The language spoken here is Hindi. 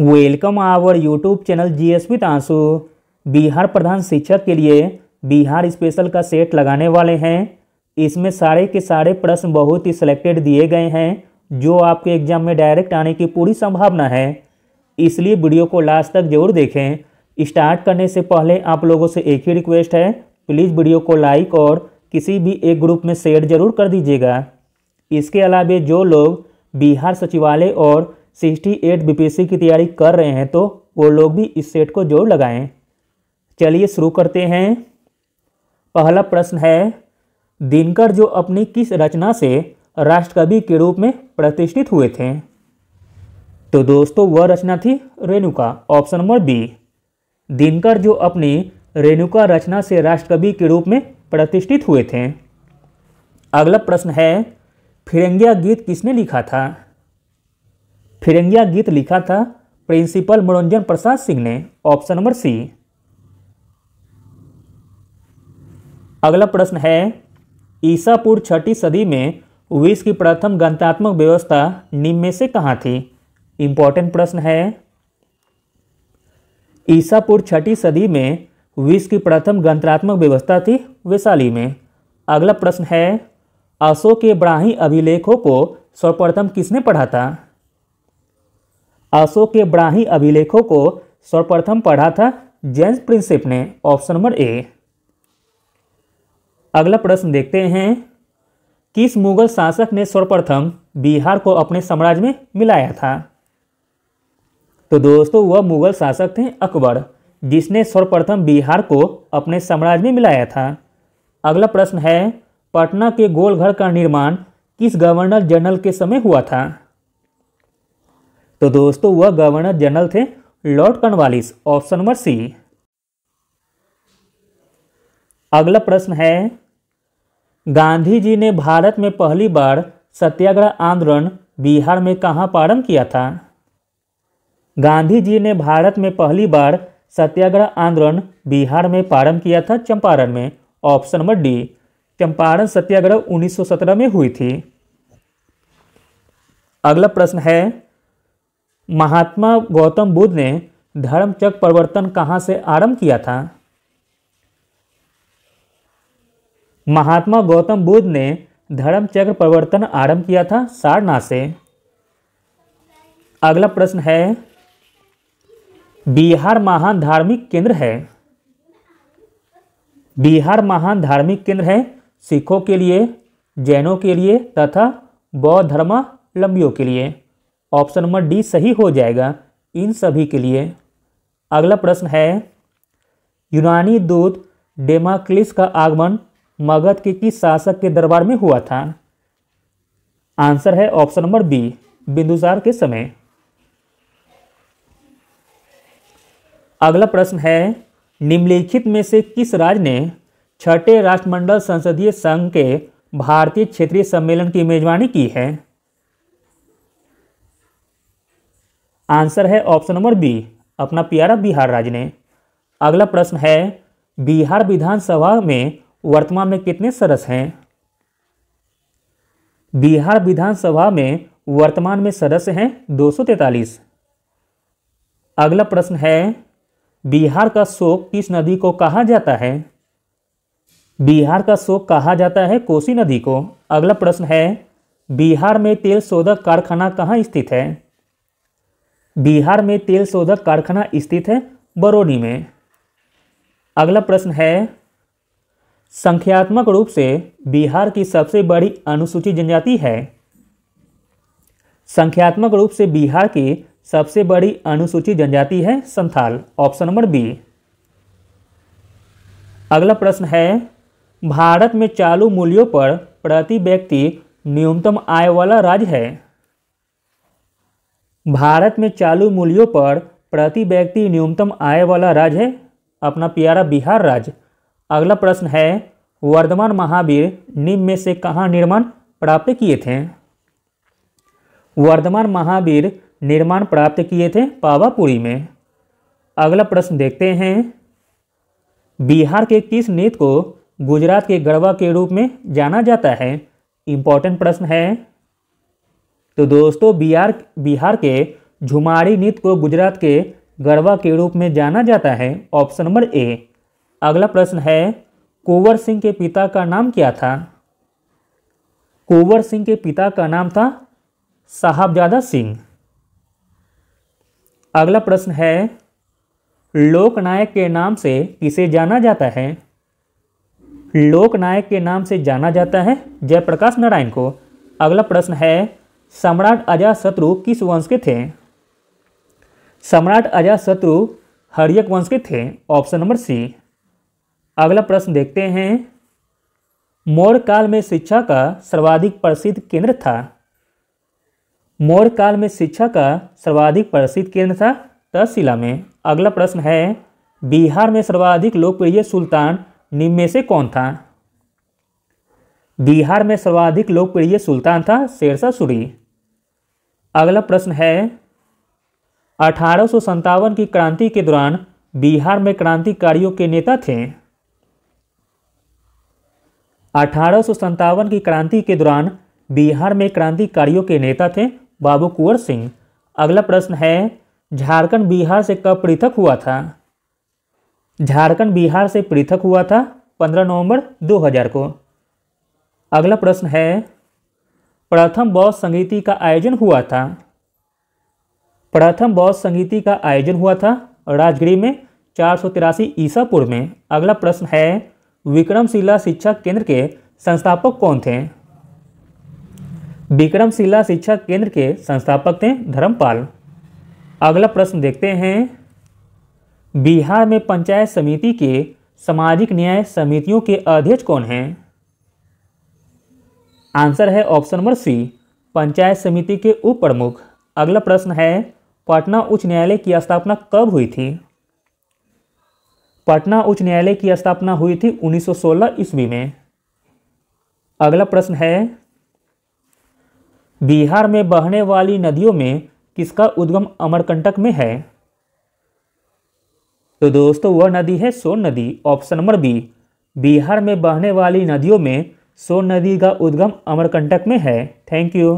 welcome our YouTube channel G S with आंसू बिहार प्रधान शिक्षक के लिए बिहार स्पेशल का सेट लगाने वाले हैं इसमें सारे के सारे प्रश्न बहुत ही सिलेक्टेड दिए गए हैं जो आपके एग्जाम में डायरेक्ट आने की पूरी संभावना है इसलिए वीडियो को लास्ट तक जरूर देखें स्टार्ट करने से पहले आप लोगों से एक ही रिक्वेस्ट है प्लीज़ वीडियो को लाइक और किसी भी एक ग्रुप में शेयर जरूर कर दीजिएगा इसके अलावा जो लोग बिहार सचिवालय और 68 बीपीएससी की तैयारी कर रहे हैं तो वो लोग भी इस सेट को जोड़ लगाएं चलिए शुरू करते हैं पहला प्रश्न है दिनकर जो अपनी किस रचना से राष्ट्रकवि के रूप में प्रतिष्ठित हुए थे तो दोस्तों वह रचना थी Renuka option number B Dinkar जो अपनी रेणुका रचना से राष्ट्रकवि के रूप में प्रतिष्ठित हुए थे अगला प्रश्न है फिरंगिया गीत किसने लिखा था फिरंगिया गीत लिखा था प्रिंसिपल मनोरंजन प्रसाद सिंह ने ऑप्शन नंबर सी अगला प्रश्न है ईसापुर छठी सदी में विश्व की प्रथम गणतात्मक व्यवस्था निम्न में से कहाँ थी इंपॉर्टेंट प्रश्न है ईसापुर छठी सदी में विश्व की प्रथम गणतात्मक व्यवस्था थी वैशाली में अगला प्रश्न है अशोक के ब्राही अभिलेखों को सर्वप्रथम किसने पढ़ा था अशोक के ब्राही अभिलेखों को सर्वप्रथम पढ़ा था जेम्स प्रिंसिप ने ऑप्शन नंबर ए अगला प्रश्न देखते हैं किस मुगल शासक ने सर्वप्रथम बिहार को अपने साम्राज्य में मिलाया था तो दोस्तों वह मुगल शासक थे अकबर जिसने सर्वप्रथम बिहार को अपने साम्राज्य में मिलाया था अगला प्रश्न है पटना के गोलघर का निर्माण किस गवर्नर जनरल के समय हुआ था तो दोस्तों वह गवर्नर जनरल थे lord Cornwallis option number C अगला प्रश्न है गांधी जी ने भारत में पहली बार सत्याग्रह आंदोलन बिहार में कहाँ प्रारंभ किया था गांधी जी ने भारत में पहली बार सत्याग्रह आंदोलन बिहार में प्रारंभ किया था चंपारण में option number D Champaran Satyagraha 1917 में हुई थी अगला प्रश्न है महात्मा गौतम बुद्ध ने धर्मचक्र प्रवर्तन कहाँ से आरंभ किया था महात्मा गौतम बुद्ध ने धर्मचक्र प्रवर्तन आरंभ किया था सारनाथ से अगला प्रश्न है बिहार महान धार्मिक केंद्र है बिहार महान धार्मिक केंद्र है सिखों के लिए जैनों के लिए तथा बौद्ध धर्मावलंबियों के लिए ऑप्शन नंबर डी सही हो जाएगा इन सभी के लिए अगला प्रश्न है यूनानी दूत डेमाक्लिस का आगमन मगध के किस शासक के दरबार में हुआ था आंसर है ऑप्शन नंबर बी बिंदुसार के समय अगला प्रश्न है निम्नलिखित में से किस राज्य ने छठे राष्ट्रमंडल संसदीय संघ के भारतीय क्षेत्रीय सम्मेलन की मेजबानी की है आंसर है ऑप्शन नंबर बी अपना प्यारा बिहार राज्य ने अगला प्रश्न है बिहार विधानसभा में वर्तमान में कितने सदस्य हैं बिहार विधानसभा में वर्तमान में सदस्य हैं दो अगला प्रश्न है बिहार का शोक किस नदी को कहा जाता है बिहार का शोक कहा जाता है कोसी नदी को अगला प्रश्न है बिहार में तेल शोधक कारखाना कहाँ स्थित है बिहार में तेल शोधक कारखाना स्थित है बरौनी में अगला प्रश्न है संख्यात्मक रूप से बिहार की सबसे बड़ी अनुसूचित जनजाति है संख्यात्मक रूप से बिहार की सबसे बड़ी अनुसूचित जनजाति है संथाल ऑप्शन नंबर बी अगला प्रश्न है भारत में चालू मूल्यों पर प्रति व्यक्ति न्यूनतम आय वाला राज्य है भारत में चालू मूल्यों पर प्रति व्यक्ति न्यूनतम आय वाला राज्य है अपना प्यारा बिहार राज्य अगला प्रश्न है वर्धमान महावीर निम्न में से कहाँ निर्माण प्राप्त किए थे वर्धमान महावीर निर्माण प्राप्त किए थे पावापुरी में अगला प्रश्न देखते हैं बिहार के किस नेत को गुजरात के गढ़वा के रूप में जाना जाता है इम्पोर्टेंट प्रश्न है तो दोस्तों बिहार बिहार के झुमारी नृत्य को गुजरात के गरबा के रूप में जाना जाता है ऑप्शन नंबर ए अगला प्रश्न है कुंवर सिंह के पिता का नाम क्या था कुंवर सिंह के पिता का नाम था साहबजादा सिंह अगला प्रश्न है लोकनायक के नाम से किसे जाना जाता है लोकनायक के नाम से जाना जाता है जयप्रकाश नारायण को अगला प्रश्न है सम्राट शत्रु किस वंश के थे सम्राट शत्रु हरियक वंश के थे ऑप्शन नंबर सी अगला प्रश्न देखते हैं मौर्य काल में शिक्षा का सर्वाधिक प्रसिद्ध केंद्र था मौर्य काल में शिक्षा का सर्वाधिक प्रसिद्ध केंद्र था तहसीला में अगला प्रश्न है बिहार में सर्वाधिक लोकप्रिय सुल्तान निम्न में से कौन था बिहार में सर्वाधिक लोकप्रिय सुल्तान था शेरशाह सूरी अगला प्रश्न है अठारह की क्रांति के दौरान बिहार में क्रांतिकारियों के नेता थे अठारह की क्रांति के दौरान बिहार में क्रांतिकारियों के नेता थे बाबू कुंवर सिंह अगला प्रश्न है झारखंड बिहार से कब पृथक हुआ था झारखंड बिहार से पृथक हुआ था 15 नवंबर 2000 को अगला प्रश्न है प्रथम बौद्ध संगीति का आयोजन हुआ था प्रथम बौद्ध संगीति का आयोजन हुआ था राजगिरी में चार सौ तिरासी ईसापुर में अगला प्रश्न है विक्रमशिला शिक्षा केंद्र के संस्थापक कौन थे विक्रमशिला शिक्षा केंद्र के संस्थापक थे धर्मपाल अगला प्रश्न देखते हैं बिहार में पंचायत समिति के सामाजिक न्याय समितियों के अध्यक्ष कौन हैं आंसर है ऑप्शन नंबर सी पंचायत समिति के उप प्रमुख अगला प्रश्न है पटना उच्च न्यायालय की स्थापना कब हुई थी पटना उच्च न्यायालय की स्थापना हुई थी 1916 ईस्वी में अगला प्रश्न है बिहार में बहने वाली नदियों में किसका उद्गम अमरकंटक में है तो दोस्तों वह नदी है सोन नदी ऑप्शन नंबर बी बिहार में बहने वाली नदियों में सोन नदी का उद्गम अमरकंटक में है थैंक यू